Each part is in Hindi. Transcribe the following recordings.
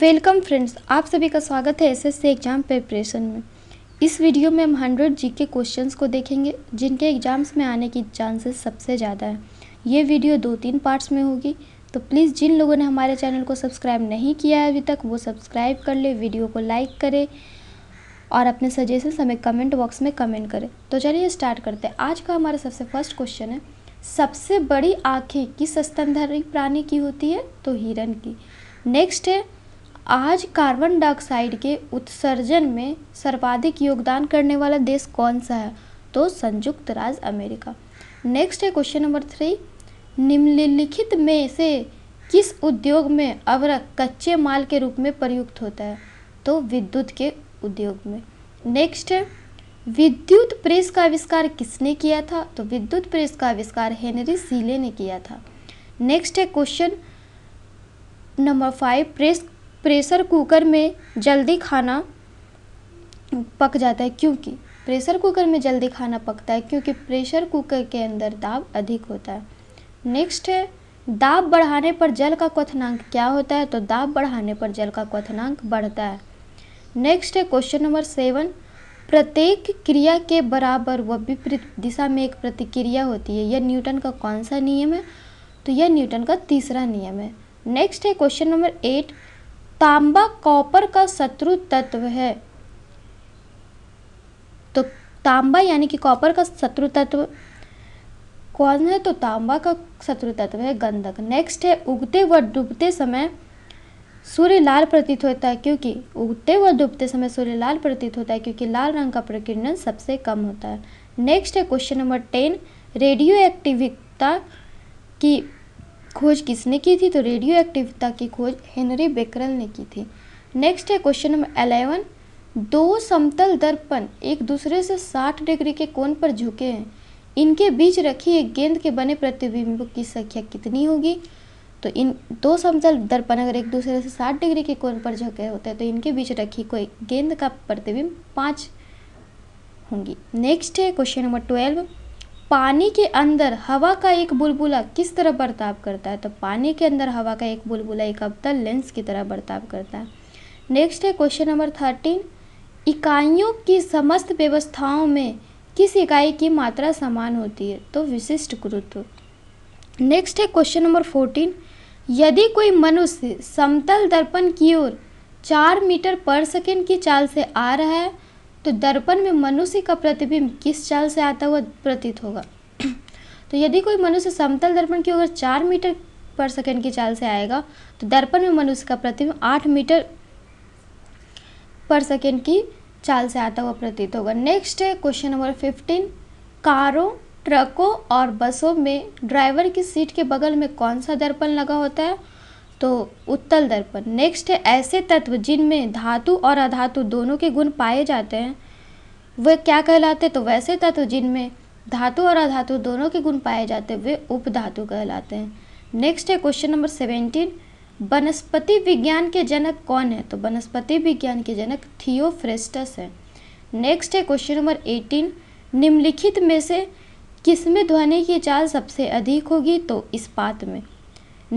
वेलकम फ्रेंड्स आप सभी का स्वागत है एसएससी एग्ज़ाम प्रिपरेशन में इस वीडियो में हम हंड्रेड जी के क्वेश्चंस को देखेंगे जिनके एग्ज़ाम्स में आने की चांसेस सबसे ज़्यादा है ये वीडियो दो तीन पार्ट्स में होगी तो प्लीज़ जिन लोगों ने हमारे चैनल को सब्सक्राइब नहीं किया है अभी तक वो सब्सक्राइब कर ले वीडियो को लाइक करें और अपने सजेशन हमें कमेंट बॉक्स में कमेंट करें तो चलिए स्टार्ट करते हैं आज का हमारा सबसे फर्स्ट क्वेश्चन है सबसे बड़ी आँखें किस स्तनधारी प्राणी की होती है तो हिरन की नेक्स्ट है आज कार्बन डाइऑक्साइड के उत्सर्जन में सर्वाधिक योगदान करने वाला देश कौन सा है तो संयुक्त राज्य अमेरिका नेक्स्ट है क्वेश्चन नंबर थ्री निम्नलिखित में से किस उद्योग में अवरक कच्चे माल के रूप में प्रयुक्त होता है तो विद्युत के उद्योग में नेक्स्ट है विद्युत प्रेस का आविष्कार किसने किया था तो विद्युत प्रेस का आविष्कार हेनरी सीले ने किया था नेक्स्ट है question number five press pressure cooker में जल्दी खाना पक जाता है क्योंकि प्रेशर कुकर में जल्दी खाना पकता है क्योंकि प्रेशर कुकर के अंदर दाब अधिक होता है नेक्स्ट है दाब बढ़ाने पर जल का क्वथनांक क्या होता है तो दाब बढ़ाने पर जल का क्वथनांक बढ़ता है नेक्स्ट है क्वेश्चन नंबर सेवन प्रत्येक क्रिया के बराबर व विपरीत दिशा में एक प्रतिक्रिया होती है यह न्यूटन का कौन सा नियम है तो यह न्यूटन का तीसरा नियम है नेक्स्ट है क्वेश्चन नंबर एट तांबा कॉपर का शत्रु तत्व है तो तांबा यानी कि कॉपर का शत्रु तत्व कौन है तो तांबा का शत्रु तत्व है गंधक नेक्स्ट है उगते व डूबते समय सूर्य लाल प्रतीत होता है क्योंकि उगते व डूबते समय सूर्य लाल प्रतीत होता है क्योंकि लाल रंग का प्रकीर्णन सबसे कम होता है नेक्स्ट है क्वेश्चन नंबर टेन रेडियो एक्टिविता की खोज किसने की थी तो रेडियो एक्टिविता की खोज हेनरी बेकरल ने की थी नेक्स्ट है क्वेश्चन नंबर अलेवन दो समतल दर्पण एक दूसरे से 60 डिग्री के कोण पर झुके हैं इनके बीच रखी एक गेंद के बने प्रतिबिंब की संख्या कितनी होगी तो इन दो समतल दर्पण अगर एक दूसरे से 60 डिग्री के कोण पर झुके होते हैं तो इनके बीच रखी कोई गेंद का प्रतिबिंब पाँच होंगी नेक्स्ट है क्वेश्चन नंबर ट्वेल्व पानी के अंदर हवा का एक बुलबुला किस तरह बर्ताव करता है तो पानी के अंदर हवा का एक बुलबुला एक अवतल लेंस की तरह बर्ताव करता है नेक्स्ट है क्वेश्चन नंबर थर्टीन इकाइयों की समस्त व्यवस्थाओं में किस इकाई की मात्रा समान होती है तो विशिष्ट गुरुत्व नेक्स्ट है क्वेश्चन नंबर फोर्टीन यदि कोई मनुष्य समतल दर्पण की ओर चार मीटर पर सेकेंड की चाल से आ रहा है तो दर्पण में मनुष्य का प्रतिबिंब किस चाल से आता हुआ प्रतीत होगा तो यदि कोई मनुष्य समतल दर्पण की अगर चार मीटर पर सेकेंड की चाल से आएगा तो दर्पण में मनुष्य का प्रतिबिंब आठ मीटर पर सेकेंड की चाल से आता हुआ प्रतीत होगा नेक्स्ट है क्वेश्चन नंबर फिफ्टीन कारों ट्रकों और बसों में ड्राइवर की सीट के बगल में कौन सा दर्पण लगा होता है तो उत्तल दर्पण नेक्स्ट है ऐसे तत्व जिनमें धातु और अधातु दोनों के गुण पाए जाते हैं वे क्या कहलाते तो वैसे तत्व जिनमें धातु और अधातु दोनों के गुण पाए जाते हैं वे उपधातु कहलाते हैं नेक्स्ट है क्वेश्चन नंबर सेवेंटीन वनस्पति विज्ञान के जनक कौन है तो वनस्पति विज्ञान के जनक थियोफ्रेस्टस है नेक्स्ट है क्वेश्चन नंबर एटीन निम्नलिखित में से किसमें ध्वनि की चाल सबसे अधिक होगी तो इस्पात में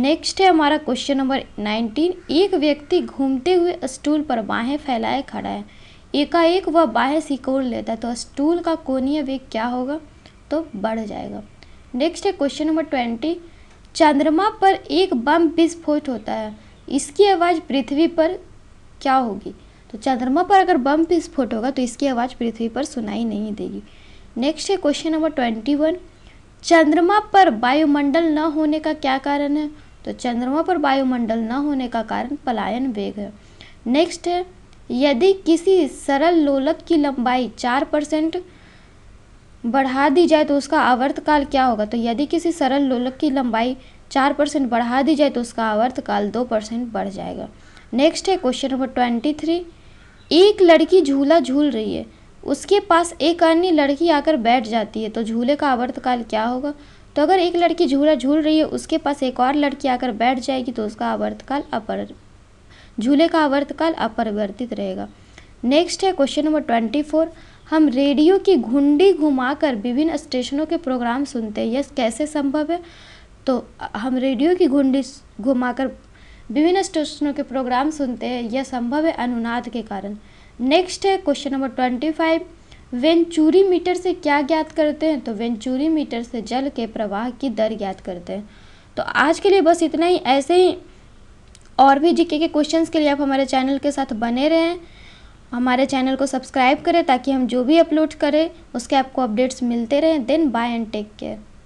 नेक्स्ट है हमारा क्वेश्चन नंबर नाइनटीन एक व्यक्ति घूमते हुए स्टूल पर बाहें फैलाए खड़ा है एकाएक वह बाहें सिकोड़ लेता है तो स्टूल का कोनीय वेग क्या होगा तो बढ़ जाएगा नेक्स्ट है क्वेश्चन नंबर ट्वेंटी चंद्रमा पर एक बम विस्फोट होता है इसकी आवाज़ पृथ्वी पर क्या होगी तो चंद्रमा पर अगर बम विस्फोट होगा तो इसकी आवाज़ पृथ्वी पर सुनाई नहीं देगी नेक्स्ट है क्वेश्चन नंबर ट्वेंटी वन चंद्रमा पर वायुमंडल न होने का क्या कारण है तो चंद्रमा पर वायुमंडल न होने का कारण पलायन वेग है नेक्स्ट है यदि किसी सरल लोलक की लंबाई चार परसेंट बढ़ा दी जाए तो उसका आवर्त काल क्या होगा तो यदि किसी सरल लोलक की लंबाई चार परसेंट बढ़ा दी जाए तो उसका आवर्त काल दो परसेंट बढ़ जाएगा नेक्स्ट है क्वेश्चन नंबर ट्वेंटी थ्री एक लड़की झूला झूल रही है उसके पास एक अन्य लड़की आकर बैठ जाती है तो झूले का आवर्तकाल क्या होगा तो अगर एक लड़की झूला झूल रही है उसके पास एक और लड़की आकर बैठ जाएगी तो उसका आवर्तकाल अपर झूले का आवर्तकाल अपरिवर्तित रहेगा नेक्स्ट है क्वेश्चन नंबर ट्वेंटी फोर हम रेडियो की घुंडी घुमाकर विभिन्न स्टेशनों के प्रोग्राम सुनते हैं यह कैसे संभव है तो हम रेडियो की घुंडी घुमाकर विभिन्न स्टेशनों के प्रोग्राम सुनते हैं यह संभव है अनुनाद के कारण नेक्स्ट है question number twenty five venturi meter से क्या ज्ञात करते हैं तो वेंचुरी मीटर से जल के प्रवाह की दर ज्ञात करते हैं तो आज के लिए बस इतना ही ऐसे ही और भी जीके के क्वेश्चंस के लिए आप हमारे चैनल के साथ बने रहें हमारे चैनल को सब्सक्राइब करें ताकि हम जो भी अपलोड करें उसके आपको अपडेट्स मिलते रहें then bye and take care